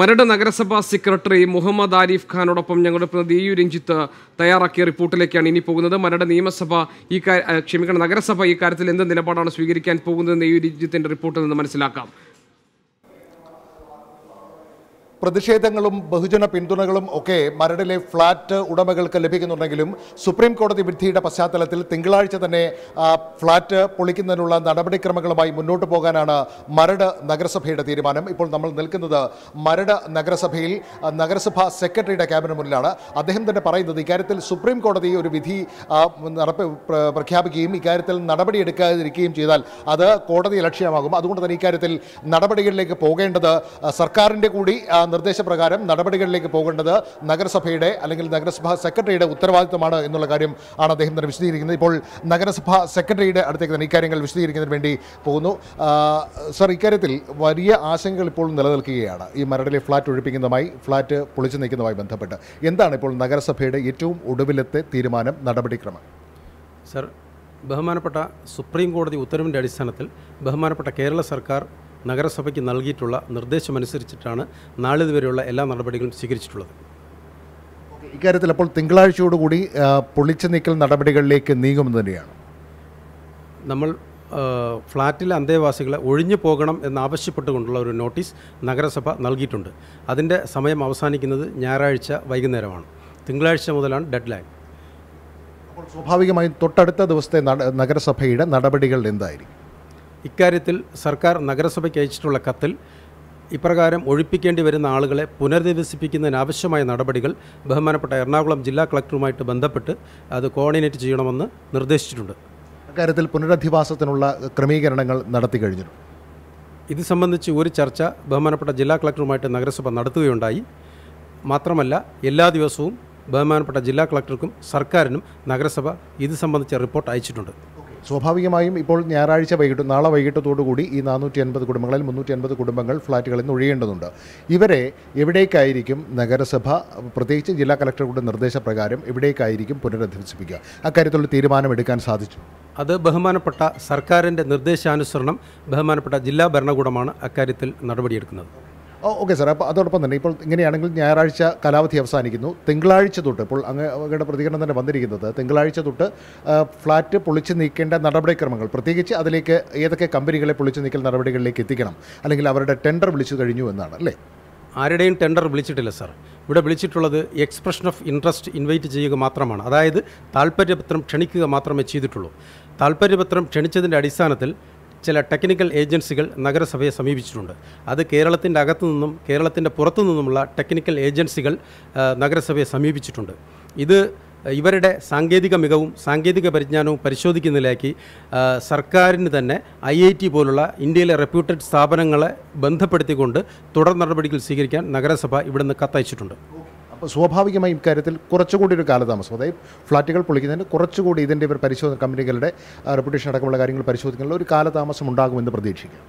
മരട് നഗരസഭാ സെക്രട്ടറി മുഹമ്മദ് ആരിഫ് ഖാനോടൊപ്പം ഞങ്ങളുടെ പ്രതിനിധി യു രഞ്ജിത്ത് തയ്യാറാക്കിയ റിപ്പോർട്ടിലേക്കാണ് ഇനി പോകുന്നത് മരട് നിയമസഭ ഈ ക്ഷമിക്കണം നഗരസഭ ഈ കാര്യത്തിൽ എന്ത് നിലപാടാണ് സ്വീകരിക്കാൻ പോകുന്നതെന്ന് യു രഞ്ജിത്തിൻ്റെ റിപ്പോർട്ടിൽ നിന്ന് മനസ്സിലാക്കാം പ്രതിഷേധങ്ങളും ബഹുജന പിന്തുണകളും ഒക്കെ മരടിലെ ഫ്ളാറ്റ് ഉടമകൾക്ക് ലഭിക്കുന്നുണ്ടെങ്കിലും സുപ്രീം കോടതി വിധിയുടെ പശ്ചാത്തലത്തിൽ തിങ്കളാഴ്ച തന്നെ ഫ്ളാറ്റ് പൊളിക്കുന്നതിനുള്ള നടപടിക്രമങ്ങളുമായി മുന്നോട്ട് പോകാനാണ് മരട് നഗരസഭയുടെ തീരുമാനം ഇപ്പോൾ നമ്മൾ നിൽക്കുന്നത് മരട് നഗരസഭയിൽ നഗരസഭാ സെക്രട്ടറിയുടെ ക്യാബിന് മുന്നിലാണ് അദ്ദേഹം തന്നെ പറയുന്നത് ഇക്കാര്യത്തിൽ സുപ്രീം കോടതി ഒരു വിധി നടപ്പ് പ്രഖ്യാപിക്കുകയും ഇക്കാര്യത്തിൽ നടപടിയെടുക്കാതിരിക്കുകയും ചെയ്താൽ അത് കോടതി ലക്ഷ്യമാകും അതുകൊണ്ട് തന്നെ ഇക്കാര്യത്തിൽ നടപടികളിലേക്ക് പോകേണ്ടത് സർക്കാരിൻ്റെ കൂടി നിർദ്ദേശപ്രകാരം നടപടികളിലേക്ക് പോകേണ്ടത് നഗരസഭയുടെ അല്ലെങ്കിൽ നഗരസഭാ സെക്രട്ടറിയുടെ ഉത്തരവാദിത്തമാണ് എന്നുള്ള കാര്യം ആണ് അദ്ദേഹം തന്നെ വിശദീകരിക്കുന്നത് ഇപ്പോൾ നഗരസഭാ സെക്രട്ടറിയുടെ അടുത്തേക്ക് തന്നെ ഇക്കാര്യങ്ങൾ വിശദീകരിക്കുന്നതിന് വേണ്ടി പോകുന്നു സർ ഇക്കാര്യത്തിൽ വലിയ ആശങ്കകൾ ഇപ്പോൾ നിലനിൽക്കുകയാണ് ഈ മരടിലെ ഫ്ളാറ്റ് ഒഴിപ്പിക്കുന്നതുമായി ഫ്ളാറ്റ് പൊളിച്ചു നീക്കുന്നതുമായി ബന്ധപ്പെട്ട് എന്താണ് ഇപ്പോൾ നഗരസഭയുടെ ഏറ്റവും ഒടുവിലത്തെ തീരുമാനം നടപടിക്രമം സർ ബഹുമാനപ്പെട്ട സുപ്രീം കോടതി ഉത്തരവിൻ്റെ അടിസ്ഥാനത്തിൽ ബഹുമാനപ്പെട്ട കേരള സർക്കാർ നഗരസഭയ്ക്ക് നൽകിയിട്ടുള്ള നിർദ്ദേശമനുസരിച്ചിട്ടാണ് നാളിതുവരെയുള്ള എല്ലാ നടപടികളും സ്വീകരിച്ചിട്ടുള്ളത് ഇക്കാര്യത്തിൽ അപ്പോൾ തിങ്കളാഴ്ചയോടുകൂടി പൊളിച്ചു നീക്കൽ നടപടികളിലേക്ക് നീങ്ങുമെന്ന് തന്നെയാണ് നമ്മൾ ഫ്ളാറ്റിലെ അന്തേവാസികളെ ഒഴിഞ്ഞു പോകണം എന്നാവശ്യപ്പെട്ടുകൊണ്ടുള്ള ഒരു നോട്ടീസ് നഗരസഭ നൽകിയിട്ടുണ്ട് അതിൻ്റെ സമയം അവസാനിക്കുന്നത് ഞായറാഴ്ച വൈകുന്നേരമാണ് തിങ്കളാഴ്ച മുതലാണ് ഡെഡ് ലൈൻ അപ്പോൾ സ്വാഭാവികമായും തൊട്ടടുത്ത ദിവസത്തെ നഗരസഭയുടെ നടപടികൾ എന്തായിരിക്കും ഇക്കാര്യത്തിൽ സർക്കാർ നഗരസഭയ്ക്ക് അയച്ചിട്ടുള്ള കത്തിൽ ഇപ്രകാരം ഒഴിപ്പിക്കേണ്ടി വരുന്ന ആളുകളെ പുനരധിവസിപ്പിക്കുന്നതിനാവശ്യമായ നടപടികൾ ബഹുമാനപ്പെട്ട എറണാകുളം ജില്ലാ കളക്ടറുമായിട്ട് ബന്ധപ്പെട്ട് അത് കോർഡിനേറ്റ് ചെയ്യണമെന്ന് നിർദ്ദേശിച്ചിട്ടുണ്ട് അക്കാര്യത്തിൽ പുനരധിവാസത്തിനുള്ള ക്രമീകരണങ്ങൾ നടത്തി കഴിഞ്ഞു ഇത് സംബന്ധിച്ച് ഒരു ചർച്ച ബഹുമാനപ്പെട്ട ജില്ലാ കളക്ടറുമായിട്ട് നഗരസഭ നടത്തുകയുണ്ടായി മാത്രമല്ല എല്ലാ ദിവസവും ബഹുമാനപ്പെട്ട ജില്ലാ കളക്ടർക്കും സർക്കാരിനും നഗരസഭ ഇത് സംബന്ധിച്ച റിപ്പോർട്ട് അയച്ചിട്ടുണ്ട് സ്വാഭാവികമായും ഇപ്പോൾ ഞായറാഴ്ച വൈകിട്ട് നാളെ വൈകിട്ടത്തോടുകൂടി ഈ നാനൂറ്റി അൻപത് കുടുംബങ്ങളിൽ മുന്നൂറ്റി അൻപത് കുടുംബങ്ങൾ ഫ്ളാറ്റുകളിൽ നിന്ന് ഒഴിയേണ്ടതുണ്ട് ഇവരെ എവിടേക്കായിരിക്കും നഗരസഭ പ്രത്യേകിച്ച് ജില്ലാ കളക്ടറുടെ നിർദ്ദേശപ്രകാരം എവിടേക്കായിരിക്കും പുനരധിവസിപ്പിക്കുക അക്കാര്യത്തിലുള്ള തീരുമാനമെടുക്കാൻ സാധിച്ചു അത് ബഹുമാനപ്പെട്ട സർക്കാരിൻ്റെ നിർദ്ദേശാനുസരണം ബഹുമാനപ്പെട്ട ജില്ലാ ഭരണകൂടമാണ് അക്കാര്യത്തിൽ നടപടിയെടുക്കുന്നത് ഓക്കെ സാർ അപ്പോൾ അതോടൊപ്പം തന്നെ ഇപ്പോൾ ഇങ്ങനെയാണെങ്കിൽ ഞായറാഴ്ച കാലാവധി അവസാനിക്കുന്നു തിങ്കളാഴ്ച തൊട്ട് ഇപ്പോൾ അങ്ങയുടെ പ്രതികരണം തന്നെ വന്നിരിക്കുന്നത് തിങ്കളാഴ്ച തൊട്ട് ഫ്ലാറ്റ് പൊളിച്ച് നീക്കേണ്ട നടപടിക്രമങ്ങൾ പ്രത്യേകിച്ച് അതിലേക്ക് ഏതൊക്കെ കമ്പനികളെ പൊളിച്ച് നീക്കൽ നടപടികളിലേക്ക് എത്തിക്കണം അല്ലെങ്കിൽ അവരുടെ ടെൻഡർ വിളിച്ചു കഴിഞ്ഞു എന്നാണ് അല്ലേ ആരുടെയും ടെൻഡർ വിളിച്ചിട്ടില്ല സാർ ഇവിടെ വിളിച്ചിട്ടുള്ളത് എക്സ്പ്രഷൻ ഓഫ് ഇൻട്രസ്റ്റ് ഇൻവൈറ്റ് ചെയ്യുക മാത്രമാണ് അതായത് താല്പര്യപത്രം ക്ഷണിക്കുക മാത്രമേ ചെയ്തിട്ടുള്ളൂ താല്പര്യപത്രം ക്ഷണിച്ചതിൻ്റെ അടിസ്ഥാനത്തിൽ ചില ടെക്നിക്കൽ ഏജൻസികൾ നഗരസഭയെ സമീപിച്ചിട്ടുണ്ട് അത് കേരളത്തിൻ്റെ അകത്തു നിന്നും കേരളത്തിൻ്റെ പുറത്തു നിന്നുമുള്ള ടെക്നിക്കൽ ഏജൻസികൾ നഗരസഭയെ സമീപിച്ചിട്ടുണ്ട് ഇത് ഇവരുടെ സാങ്കേതിക മികവും സാങ്കേതിക പരിജ്ഞാനവും പരിശോധിക്കുന്നതിലേക്ക് സർക്കാരിന് തന്നെ ഐ ഐ ടി പോലുള്ള ഇന്ത്യയിലെ റെപ്യൂട്ടഡ് സ്ഥാപനങ്ങളെ ബന്ധപ്പെടുത്തിക്കൊണ്ട് തുടർ നടപടികൾ സ്വീകരിക്കാൻ നഗരസഭ ഇവിടുന്ന് കത്തയച്ചിട്ടുണ്ട് അപ്പോൾ സ്വാഭാവികമായും ഇക്കാര്യത്തിൽ കുറച്ചുകൂടി ഒരു കാലതാമസം അതായത് ഫ്ലാറ്റുകൾ പൊളിക്കുന്നതിന് കുറച്ചുകൂടി ഇതിൻ്റെ ഇവർ പരിശോധന കമ്പനികളുടെ റെപ്യൂട്ടേഷൻ അടക്കമുള്ള കാര്യങ്ങൾ പരിശോധിക്കുന്നതിൽ ഒരു കാലതാമസം ഉണ്ടാകുമെന്ന് പ്രതീക്ഷിക്കാം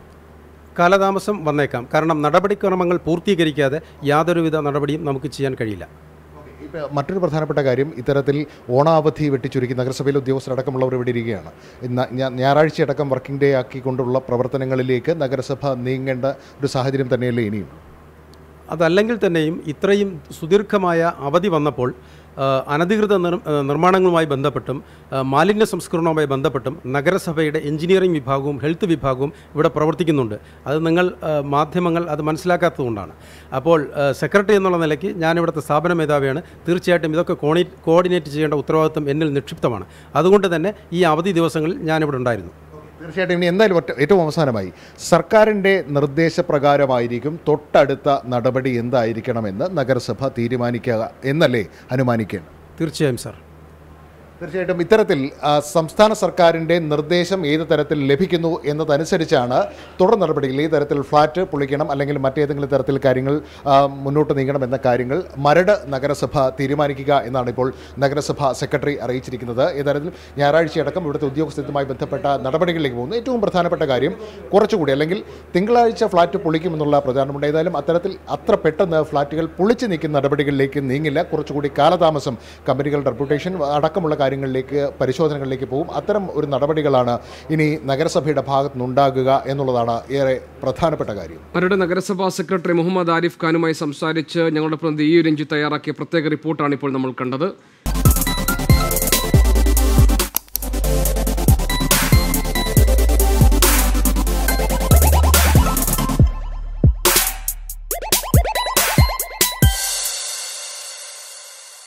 കാലതാമസം വന്നേക്കാം കാരണം നടപടിക്രമങ്ങൾ പൂർത്തീകരിക്കാതെ യാതൊരുവിധ നടപടിയും നമുക്ക് ചെയ്യാൻ കഴിയില്ല മറ്റൊരു പ്രധാനപ്പെട്ട കാര്യം ഇത്തരത്തിൽ ഓണാവധി വെട്ടിച്ചുരുക്കി നഗരസഭയിലെ ഉദ്യോഗസ്ഥരടക്കമുള്ളവർ ഇവിടെ ഇരിക്കുകയാണ് ഞായറാഴ്ച അടക്കം വർക്കിംഗ് ഡേ ആക്കിക്കൊണ്ടുള്ള പ്രവർത്തനങ്ങളിലേക്ക് നഗരസഭ നീങ്ങേണ്ട ഒരു സാഹചര്യം തന്നെയല്ലേ ഇനിയും അതല്ലെങ്കിൽ തന്നെയും ഇത്രയും സുദീർഘമായ അവധി വന്നപ്പോൾ അനധികൃത നിർമ്മാണങ്ങളുമായി ബന്ധപ്പെട്ടും മാലിന്യ സംസ്കരണവുമായി ബന്ധപ്പെട്ടും നഗരസഭയുടെ എഞ്ചിനീയറിംഗ് വിഭാഗവും ഹെൽത്ത് വിഭാഗവും ഇവിടെ പ്രവർത്തിക്കുന്നുണ്ട് അത് നിങ്ങൾ മാധ്യമങ്ങൾ അത് മനസ്സിലാക്കാത്തതുകൊണ്ടാണ് അപ്പോൾ സെക്രട്ടറി എന്നുള്ള നിലയ്ക്ക് ഞാൻ ഇവിടുത്തെ സ്ഥാപന മേധാവിയാണ് തീർച്ചയായിട്ടും ഇതൊക്കെ കോണി കോർഡിനേറ്റ് ചെയ്യേണ്ട ഉത്തരവാദിത്വം എന്നിൽ നിക്ഷിപ്തമാണ് അതുകൊണ്ട് തന്നെ ഈ അവധി ദിവസങ്ങളിൽ ഞാനിവിടെ ഉണ്ടായിരുന്നു തീർച്ചയായിട്ടും ഇനി എന്തായാലും ഒറ്റ ഏറ്റവും അവസാനമായി സർക്കാരിൻ്റെ നിർദ്ദേശപ്രകാരമായിരിക്കും തൊട്ടടുത്ത നടപടി എന്തായിരിക്കണമെന്ന് നഗരസഭ തീരുമാനിക്കുക എന്നല്ലേ അനുമാനിക്കേണ്ടത് തീർച്ചയായും സാർ തീർച്ചയായിട്ടും ഇത്തരത്തിൽ സംസ്ഥാന സർക്കാരിൻ്റെ നിർദ്ദേശം ഏത് തരത്തിൽ ലഭിക്കുന്നു എന്നതനുസരിച്ചാണ് തുടർ നടപടികൾ ഈ തരത്തിൽ ഫ്ലാറ്റ് പൊളിക്കണം അല്ലെങ്കിൽ മറ്റേതെങ്കിലും തരത്തിൽ കാര്യങ്ങൾ മുന്നോട്ട് നീങ്ങണം എന്ന കാര്യങ്ങൾ മരട് നഗരസഭ തീരുമാനിക്കുക എന്നാണ് ഇപ്പോൾ നഗരസഭ സെക്രട്ടറി അറിയിച്ചിരിക്കുന്നത് ഏതായാലും ഞായറാഴ്ചയടക്കം ഇവിടുത്തെ ഉദ്യോഗസ്ഥരുമായി ബന്ധപ്പെട്ട നടപടികളിലേക്ക് പോകുന്നു ഏറ്റവും പ്രധാനപ്പെട്ട കാര്യം കുറച്ചുകൂടി അല്ലെങ്കിൽ തിങ്കളാഴ്ച ഫ്ലാറ്റ് പൊളിക്കുമെന്നുള്ള പ്രചാരണമുണ്ട് ഏതായാലും അത്തരത്തിൽ അത്ര പെട്ടെന്ന് ഫ്ലാറ്റുകൾ പൊളിച്ചു നീക്കുന്ന നടപടികളിലേക്ക് നീങ്ങില്ല കുറച്ചുകൂടി കാലതാമസം കമ്പനികളുടെ റെപ്യൂട്ടേഷൻ അടക്കമുള്ള കാര്യങ്ങളിലേക്ക് പരിശോധനകളിലേക്ക് പോകും അത്തരം ഒരു നടപടികളാണ് ഇനി നഗരസഭയുടെ ഭാഗത്തുനിന്നുണ്ടാകുക എന്നുള്ളതാണ് ഏറെ പ്രധാനപ്പെട്ട കാര്യം മരുടെ നഗരസഭാ സെക്രട്ടറി മുഹമ്മദ് ആരിഫ് ഖാനുമായി സംസാരിച്ച് ഞങ്ങളുടെ പ്രതിനിധി ഈ രഞ്ജി തയ്യാറാക്കിയ പ്രത്യേക റിപ്പോർട്ടാണ് ഇപ്പോൾ നമ്മൾ കണ്ടത്